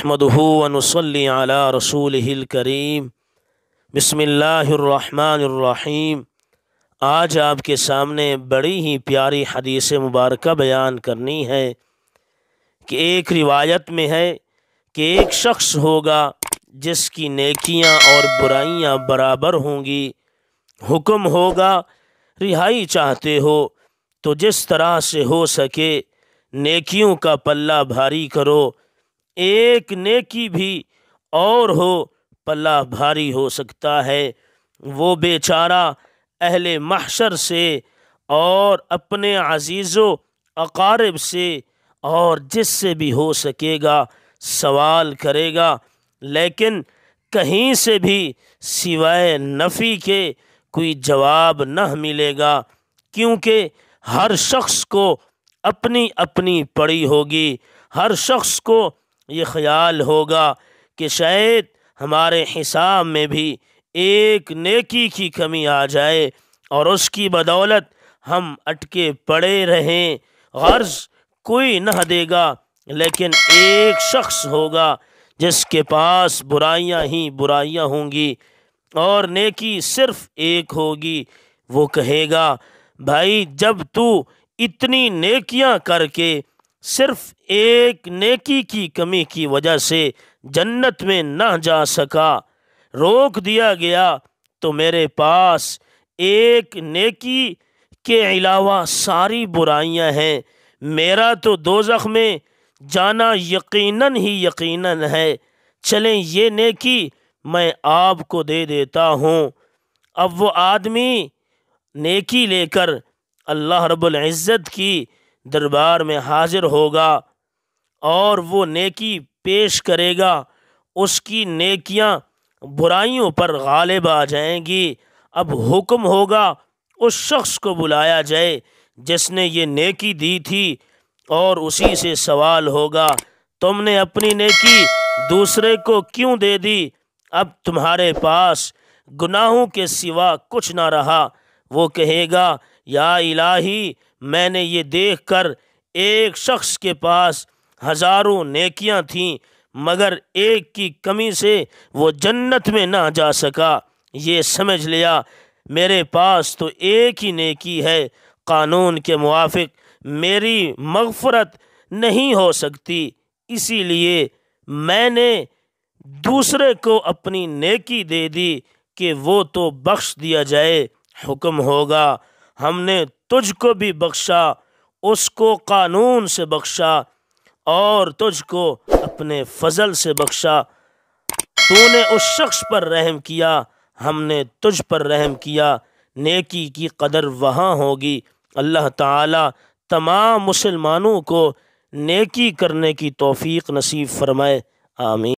अहमदूनसली आला रसूल करीम बसमीम आज आपके सामने बड़ी ही प्यारी हदीस मुबारक बयान करनी है कि एक रिवायत में है कि एक शख्स होगा जिसकी नेकियां और बुराइयां बराबर होंगी हुक्म होगा रिहाई चाहते हो तो जिस तरह से हो सके नेकियों का पल्ला भारी करो एक नेकी भी और हो पल्ला भारी हो सकता है वो बेचारा अहल महशर से और अपने अजीज़ों अकारब से और जिससे भी हो सकेगा सवाल करेगा लेकिन कहीं से भी सिवाय नफ़ी के कोई जवाब न मिलेगा क्योंकि हर शख्स को अपनी अपनी पड़ी होगी हर शख्स को ये ख्याल होगा कि शायद हमारे हिसाब में भी एक नेकी की कमी आ जाए और उसकी बदौलत हम अटके पड़े रहें गर्ज कोई न देगा लेकिन एक शख्स होगा जिसके पास बुराइयां ही बुराइयां होंगी और नेकी सिर्फ एक होगी वो कहेगा भाई जब तू इतनी नेकियां करके सिर्फ एक नेकी की कमी की वजह से जन्नत में न जा सका रोक दिया गया तो मेरे पास एक नेकी के अलावा सारी बुराइयां हैं मेरा तो दोजख में जाना यकीनन ही यकीनन है चलें ये नेकी मैं आपको दे देता हूँ अब वो आदमी नेकी लेकर अल्लाह रब्ज़त की दरबार में हाजिर होगा और वो नेकी पेश करेगा उसकी नेकियां बुराइयों पर गालिब आ जाएंगी अब हुक्म होगा उस शख्स को बुलाया जाए जिसने ये नेकी दी थी और उसी से सवाल होगा तुमने अपनी नेकी दूसरे को क्यों दे दी अब तुम्हारे पास गुनाहों के सिवा कुछ ना रहा वो कहेगा या इलाही मैंने ये देख कर एक शख्स के पास हज़ारों नेकियां थीं मगर एक की कमी से वो जन्नत में ना जा सका ये समझ लिया मेरे पास तो एक ही नेकी है कानून के मुआफ़ मेरी मगफरत नहीं हो सकती इसीलिए मैंने दूसरे को अपनी नेकी दे दी कि वो तो बख्श दिया जाए हुक्म होगा हमने तुझको भी बख्शा उसको कानून से बख्शा और तुझको अपने फजल से बख्शा तूने उस शख्स पर रहम किया हमने तुझ पर रहम किया नेकी की कदर वहाँ होगी अल्लाह ताला तमाम मुसलमानों को नेकी करने की तौफीक नसीब फरमाए आमीन